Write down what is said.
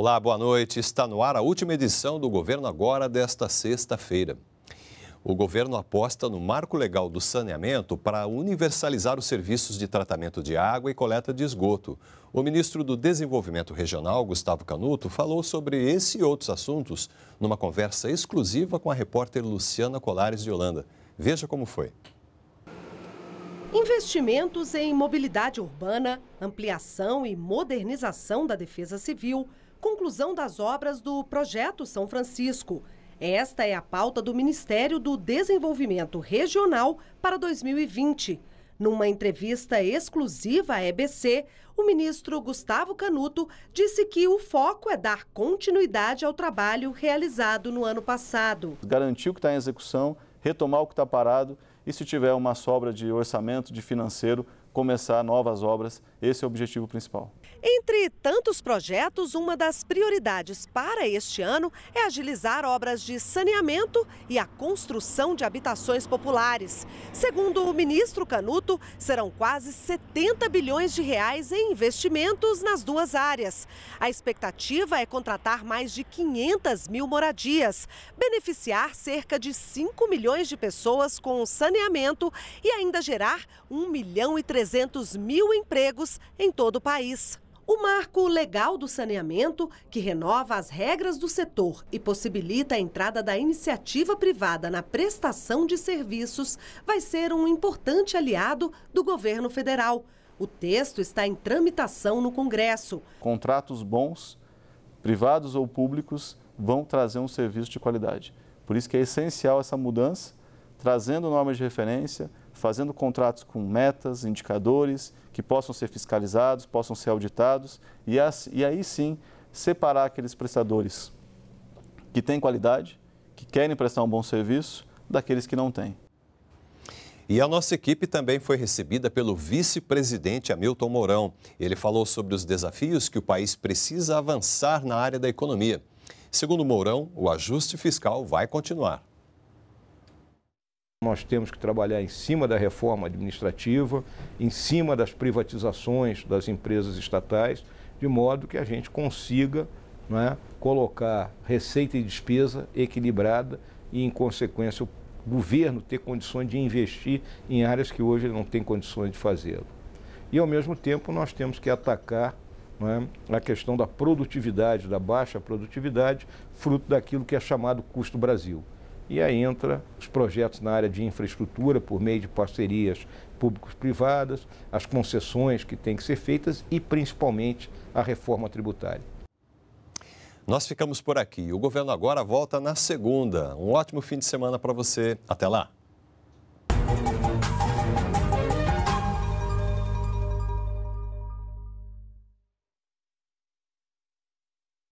Olá, boa noite. Está no ar a última edição do Governo Agora desta sexta-feira. O governo aposta no marco legal do saneamento para universalizar os serviços de tratamento de água e coleta de esgoto. O ministro do Desenvolvimento Regional, Gustavo Canuto, falou sobre esse e outros assuntos numa conversa exclusiva com a repórter Luciana Colares de Holanda. Veja como foi. Investimentos em mobilidade urbana, ampliação e modernização da defesa civil conclusão das obras do Projeto São Francisco. Esta é a pauta do Ministério do Desenvolvimento Regional para 2020. Numa entrevista exclusiva à EBC, o ministro Gustavo Canuto disse que o foco é dar continuidade ao trabalho realizado no ano passado. Garantir o que está em execução, retomar o que está parado e, se tiver uma sobra de orçamento, de financeiro, começar novas obras. Esse é o objetivo principal. Entre tantos projetos, uma das prioridades para este ano é agilizar obras de saneamento e a construção de habitações populares. Segundo o ministro Canuto, serão quase 70 bilhões de reais em investimentos nas duas áreas. A expectativa é contratar mais de 500 mil moradias, beneficiar cerca de 5 milhões de pessoas com saneamento e ainda gerar 1 milhão e 300 300 mil empregos em todo o país. O marco legal do saneamento, que renova as regras do setor e possibilita a entrada da iniciativa privada na prestação de serviços, vai ser um importante aliado do governo federal. O texto está em tramitação no Congresso. Contratos bons, privados ou públicos, vão trazer um serviço de qualidade. Por isso que é essencial essa mudança, trazendo normas de referência, fazendo contratos com metas, indicadores que possam ser fiscalizados, possam ser auditados e, as, e aí sim separar aqueles prestadores que têm qualidade, que querem prestar um bom serviço, daqueles que não têm. E a nossa equipe também foi recebida pelo vice-presidente Hamilton Mourão. Ele falou sobre os desafios que o país precisa avançar na área da economia. Segundo Mourão, o ajuste fiscal vai continuar. Nós temos que trabalhar em cima da reforma administrativa, em cima das privatizações das empresas estatais, de modo que a gente consiga né, colocar receita e despesa equilibrada e, em consequência, o governo ter condições de investir em áreas que hoje ele não tem condições de fazê-lo. E, ao mesmo tempo, nós temos que atacar né, a questão da produtividade, da baixa produtividade, fruto daquilo que é chamado custo Brasil. E aí entra os projetos na área de infraestrutura por meio de parcerias públicos-privadas, as concessões que têm que ser feitas e principalmente a reforma tributária. Nós ficamos por aqui. O governo agora volta na segunda. Um ótimo fim de semana para você. Até lá.